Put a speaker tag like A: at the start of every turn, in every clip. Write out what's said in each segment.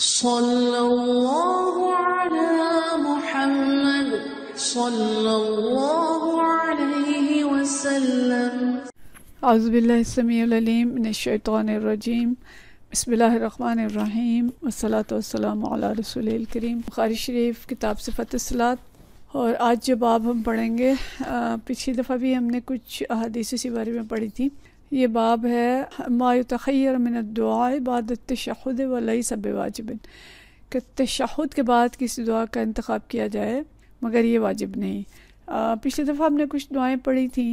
A: सल्लल्लाहु बसमीम मुहम्मद वसलाम रसूल करीम बुखारी शरीफ किताब से सलात और आज जब आप हम पढ़ेंगे पिछली दफ़ा भी हमने कुछ अहदीस इसी बारे में पढ़ी थी ये बाब है मायु तखैर मिन दुआ बाद तशहद वलई सब वाजिब कि तशहद के बाद किसी दुआ का इंतखब किया जाए मगर ये वाजिब नहीं पिछली दफ़ा हमने कुछ दुआएँ पढ़ी थी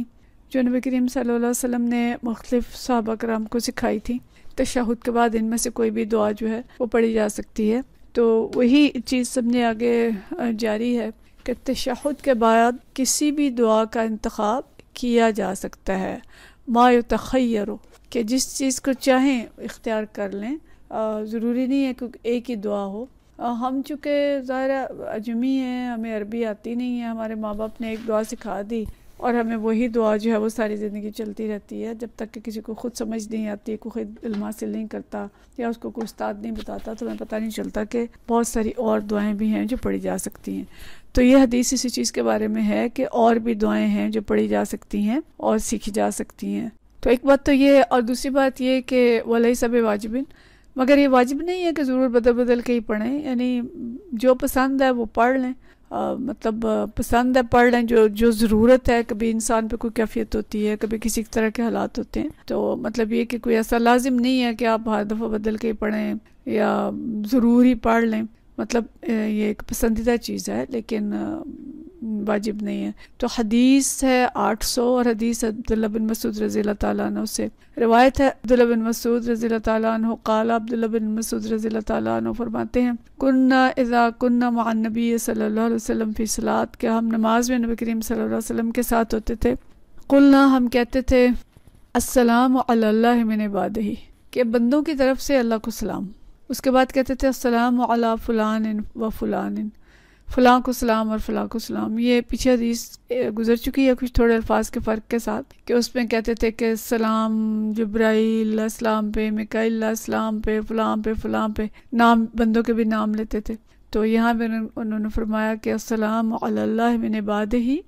A: जो नबी करीम वसल्लम ने मुख्तफ सहाबा कराम को सिखाई थी तशहद के बाद इनमें से कोई भी दुआ जो है वो पढ़ी जा सकती है तो वही चीज़ सबने आगे जारी है कि तशहद के बाद किसी भी दुआ का इंतखब किया जा सकता है माय तखैर कि जिस चीज़ को चाहें इख्तियार कर लें ज़रूरी नहीं है कि एक ही दुआ हो हम चूँकि ज़ाहिर अजमी हैं हमें अरबी आती नहीं है हमारे माँ बाप ने एक दुआ सिखा दी और हमें वही दुआ जो है वो सारी ज़िंदगी चलती रहती है जब तक कि किसी को ख़ुद समझ नहीं आती खुद इल्म हासिल नहीं करता या उसको कोई उस्ताद नहीं बताता तो हमें पता नहीं चलता कि बहुत सारी और दुआएं भी हैं जो पढ़ी जा सकती हैं तो ये हदीस इसी चीज़ के बारे में है कि और भी दुआएं हैं जो पढ़ी जा सकती हैं और सीखी जा सकती हैं तो एक बात तो ये और दूसरी बात ये कि वलई सब वाजिबिन मगर ये वाजिब नहीं है कि ज़रूर बदल बदल के ही पढ़ें यानी जो पसंद है वो पढ़ लें आ, मतलब पसंद है पढ़ लें जो जो ज़रूरत है कभी इंसान पे कोई कैफियत होती है कभी किसी तरह के हालात होते हैं तो मतलब ये कि कोई ऐसा लाजिम नहीं है कि आप हर दफ़ा बदल के पढ़ें या ज़रूर ही पढ़ लें मतलब ये एक पसंदीदा चीज़ है लेकिन वाजिब नहीं है तो हदीस है 800 और हदीस अब्दुल्ला बिन मसूद रजील तु से रवायत है अब्दुल्ला बिन मसूद रजील तु काला अब्दुल्ला बिन मसूद रजील तु फरमाते हैं कन्ना इज़ा कन्ना मानबी सल्ला फ़ी सलात क्या हम नमाज में नबी करीम सल्लम के साथ होते थे कुलना हम कहते थे असलम मिन बाद ही कि बंदों की तरफ से अल्लाह को सलाम उसके बाद कहते थे असलम फ़लान व फ़लान फ़लाँ को सलाम और फ़लाँ को सलाम ये पीछे हदीस गुजर चुकी है कुछ थोड़े अल्फाज के फ़र्क के साथ कि उसमें कहते थे कि सलाम जब्राइल असलाम पे मिकाइल पे फ़लाम पे फ़लाम पे नाम बंदों के भी नाम लेते थे तो यहाँ पर उन्होंने फरमाया कि असलम मिन बाद ही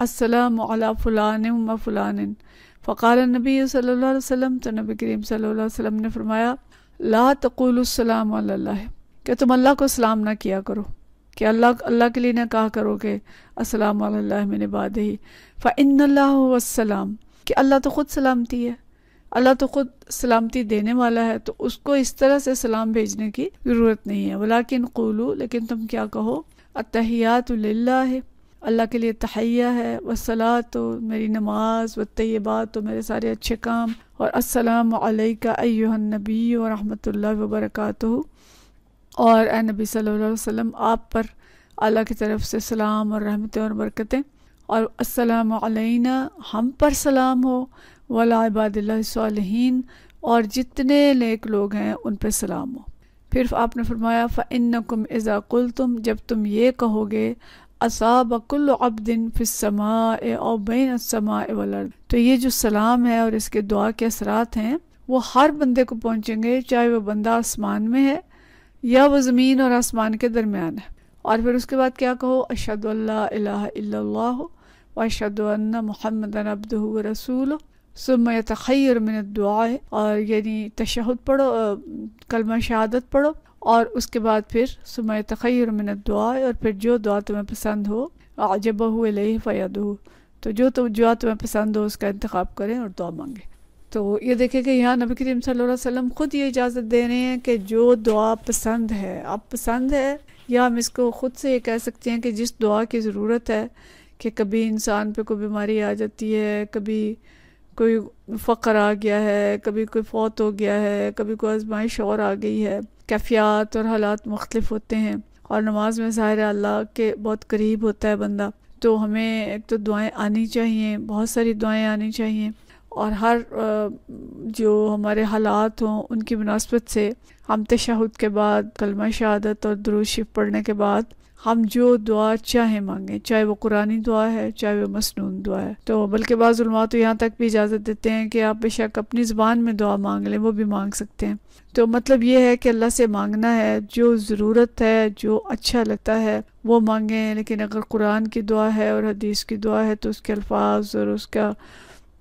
A: असलम फ़लान व फ़लान फ़ाल नबी सल्ला वसम तो नबी करीम सल्ला वसम ने फरमाया ला तकूलसलाम कि तुम अल्लाह को सलाम ना किया करो कि अल्लाह अल्लाह के लिए ना कहा करो कि अस्सलाम मैंने बाद ही फ़ाइन वसलाम कि अल्लाह तो ख़ुद सलामती है अल्लाह तो ख़ुद सलामती देने वाला है तो उसको इस तरह से सलाम भेजने की ज़रूरत नहीं है वलाकिन कुलू लेकिन तुम क्या कहो अतहियात है अल्लाह के लिए तहैया है वसला तो मेरी नमाज व तयबात तो मेरे सारे अच्छे काम और असलम का अय्युहन नबी और रहमतुल्लाह वबरकatuh और नबी सल्लल्लाहु अलैहि वसल्लम आप पर अल्लाह की तरफ से सलाम और रहमतें और बरकतें और अस्सलाम अलैना हम पर सलाम हो वला और जितने नेक लोग हैं उन पर सलाम हो फिर आपने फरमाया फ़ाकुम इज़ाकुल तुम जब तुम ये कहोगे असाबकुल अबदिन फ़िसमा और बैन असमा वलर्द तो ये जो सलाम है और इसके दुआ के असरात हैं वो हर बंदे को पहुँचेंगे चाहे वह बंदा आसमान में है या वो ज़मीन और आसमान के दरमियान है और फिर उसके बाद क्या कहो अशद व अशदन महमद अब्द रसूल सुम तखैर मिनत दुआ है और यानी तशहद पढ़ो कलमा शहादत पढ़ो और उसके बाद फिर सुम तखैर दुआ है और फिर जो दुआ तुम्हें पसंद हो आजब हुए लही फ़याद हो तो जो तो दुआ तुम्हें पसंद हो उसका इंतखब करें और दुआ मांगें तो ये देखें कि यहाँ नबी करीम वसल्लम ख़ुद ये इजाज़त दे रहे हैं कि जो दुआ पसंद है आप पसंद है या हम इसको ख़ुद से ये कह सकते हैं कि जिस दुआ की ज़रूरत है कि कभी इंसान पे कोई बीमारी आ जाती है कभी कोई फ़क्र आ गया है कभी कोई फौत हो गया है कभी कोई आजमाइश और आ गई है कैफियात और हालात मुख्तफ होते हैं और नमाज में ज़ाहिर अल्लाह के बहुत करीब होता है बंदा तो हमें एक तो दुआएं आनी चाहिए बहुत सारी दुआएं आनी चाहिए और हर जो हमारे हालात हों उनकी मुनासबत से हम तशहद के बाद कलमा शहादत और दरुशिफ पढ़ने के बाद हम जो दुआ चाहे मांगे चाहे वो कुरानी दुआ है चाहे वो मसनून दुआ है तो बल्कि बाज़ तो यहाँ तक भी इजाज़त देते हैं कि आप बेशक अपनी ज़बान में दुआ मांग लें वो भी मांग सकते हैं तो मतलब ये है कि अल्लाह से मांगना है जो ज़रूरत है जो अच्छा लगता है वो मांगें लेकिन अगर कुरान की दुआ है और हदीस की दुआ है तो उसके अल्फाज और उसका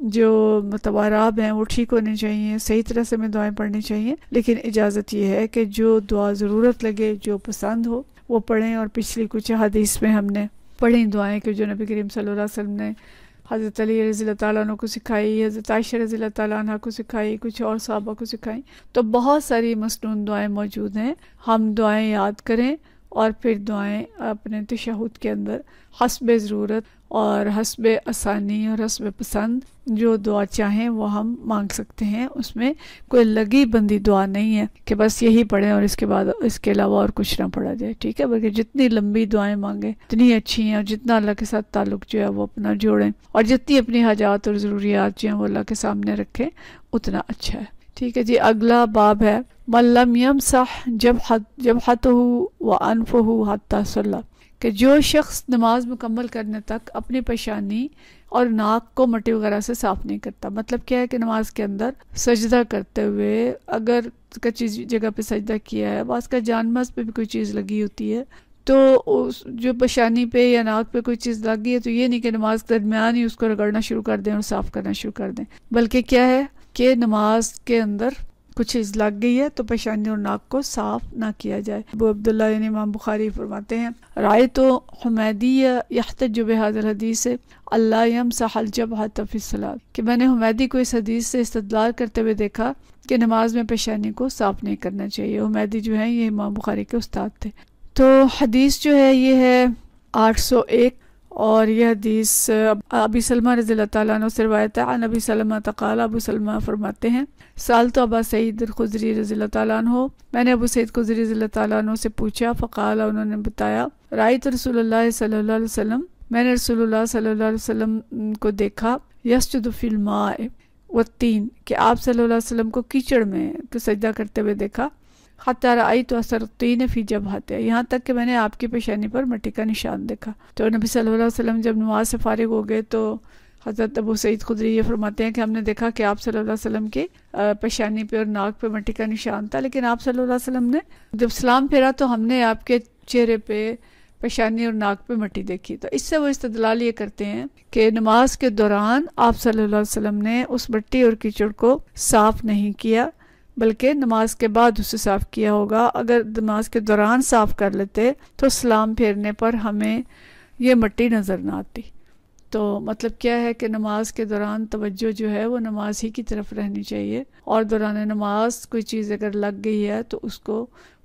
A: जो मतलब आराब हैं वो ठीक होने चाहिए सही तरह से हमें दुआएं पढ़नी चाहिए लेकिन इजाज़त ये है कि जो दुआ ज़रूरत लगे जो पसंद हो वो पढ़ें और पिछली कुछ हदीस में हमने पढ़ी दुआएं कि जो नबी करीम सल्लल्लाहु ने हज़रत अली रज़ी तु को सिखाई हज़रत आयश रज़ी तु को सिखाई कुछ और साहबा को सिखाई तो बहुत सारी मसनू दुआएं मौजूद हैं हम दुआएं याद करें और फिर दुआएं अपने तशहद के अंदर हसब ज़रूरत और हसब आसानी और हसब पसंद जो दुआ चाहें वो हम मांग सकते हैं उसमें कोई लगी बंदी दुआ नहीं है कि बस यही पढ़ें और इसके बाद इसके अलावा और कुछ ना पढ़ा जाए ठीक है बल्कि जितनी लंबी दुआएं मांगें उतनी अच्छी हैं और जितना अल्लाह के साथ ताल्लुक जो है वो अपना जोड़ें और जितनी अपनी हजात और ज़रूरियात जो हैं वो अल्लाह के सामने रखें उतना अच्छा है ठीक है जी अगला बाब है मल्लम यम सह जब हत जब हत हो व अनफ हो हत्या कि जो शख्स नमाज मुकम्मल करने तक अपनी पेशानी और नाक को मटी वगैरह से साफ नहीं करता मतलब क्या है कि नमाज के अंदर सजदा करते हुए अगर कच्ची चीज जगह पे सजदा किया है बास का जानमस पे भी कोई चीज़ लगी होती है तो उस जो पेशानी पे या नाक पे कोई चीज़ लगी है तो ये नहीं कि नमाज के दरमियान ही उसको रगड़ना शुरू कर दें और साफ करना शुरू कर दें बल्कि क्या है कि नमाज के अंदर कुछ चीज़ लग गई है तो पेशानी और नाक को साफ ना किया जाए अब अब्दुल्ला यानी इमाम बुखारी फरमाते हैं राय तो हमैदी जुब हाजर हदीस से अल्लाम यम सहल जब हातफ़िसलाम कि मैंने हमैदी को इस हदीस से इस्तलाल करते हुए देखा कि नमाज में पेशानी को साफ नहीं करना चाहिए हमैदी जो है ये इमाम बुखारी के उस्ताद थे तो हदीस जो है ये है आठ सौ एक और यह हदीस अबी सलमा रजी अल्लाह से रवायत है नबी सलमा तकाल अबू सलमा फरमाते हैं साल तो अबा सईद खुजरी रजी अल्लाह हो मैंने अबू सईद खुजरी रजी अल्लाह से पूछा फ़काल उन्होंने बताया तो रसूल सल्ला मैंने रसूल सल्ला को देखा यसजुदफिल्मा व तीन के आप सल्लाम को कीचड़ में तो सजदा करते हुए देखा हत्या तो असर तीन तो फ़ी जबहत है यहाँ तक कि मैंने आपकी पेशानी पर मट्टी का निशान देखा तो नबी सल्लल्लाहु अलैहि वसल्लम जब नमाज से फारिग हो गए तो हज़रत अबू सईद खुदरी ये फरमाते हैं कि हमने देखा कि आप सल्लल्लाहु अलैहि वसल्लम की पेशानी पे और नाक पे मट्टी का निशान था लेकिन आप सल्लल्लाहु अलैहि वसल्लम ने जब सलाम फेरा तो हमने आपके चेहरे पे पेशानी और नाक पे मट्टी देखी तो इससे वो इस्तलाल ये करते हैं कि नमाज के दौरान आप सल्लल्लाहु अलैहि वसल्लम ने उस मट्टी और कीचड़ को साफ नहीं किया बल्कि नमाज के बाद उसे साफ़ किया होगा अगर नमाज के दौरान साफ़ कर लेते तो सलाम फेरने पर हमें ये मट्टी नज़र ना आती तो मतलब क्या है कि नमाज के दौरान तवज्जो जो है वो नमाज ही की तरफ रहनी चाहिए और दौरान नमाज कोई चीज़ अगर लग गई है तो उसको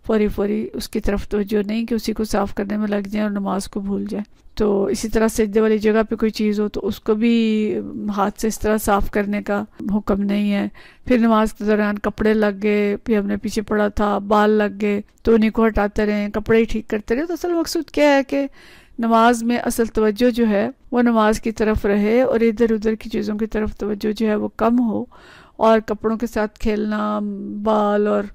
A: फौरी फौरी उसकी तरफ तोज्जो नहीं कि उसी को साफ़ करने में लग जाए और नमाज को भूल जाए तो इसी तरह सजदे वाली जगह पे कोई चीज़ हो तो उसको भी हाथ से इस तरह साफ़ करने का हुक्म नहीं है फिर नमाज के दौरान कपड़े लग गए फिर हमने पीछे पड़ा था बाल लग गए तो उन्हीं को हटाते रहें कपड़े ही ठीक करते रहें तो असल मकसूद क्या है कि नमाज में असल तवज्जो जो है वो नमाज की तरफ रहे और इधर उधर की चीज़ों की तरफ तवज्जो जो है वो कम हो और कपड़ों के साथ खेलना बाल और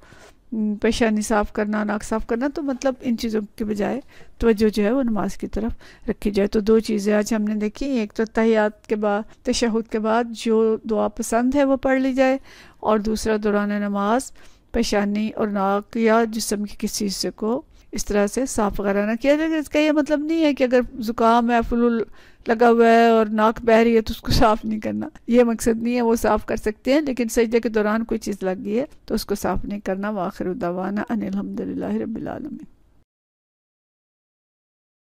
A: हम्म, पेशानी साफ़ करना नाक साफ़ करना तो मतलब इन चीज़ों के बजाय तोज्जो जो है वो नमाज की तरफ रखी जाए तो दो चीज़ें आज हमने देखी एक तो तहियात के बाद तशहद के बाद जो दुआ पसंद है वो पढ़ ली जाए और दूसरा दौरान नमाज पेशानी और नाक या जिसम के किसी हिस्से को इस तरह से साफ़ वगैरह ना किया जाए इसका यह मतलब नहीं है कि अगर ज़ुकाम है फुल लगा हुआ है और नाक बह रही है तो उसको साफ नहीं करना ये मकसद नहीं है वो साफ कर सकते हैं लेकिन सजदे के दौरान कोई चीज़ लग गई है तो उसको साफ नहीं करना वाखिर उदावाना अनिलहमदिल्ला रबीआलमी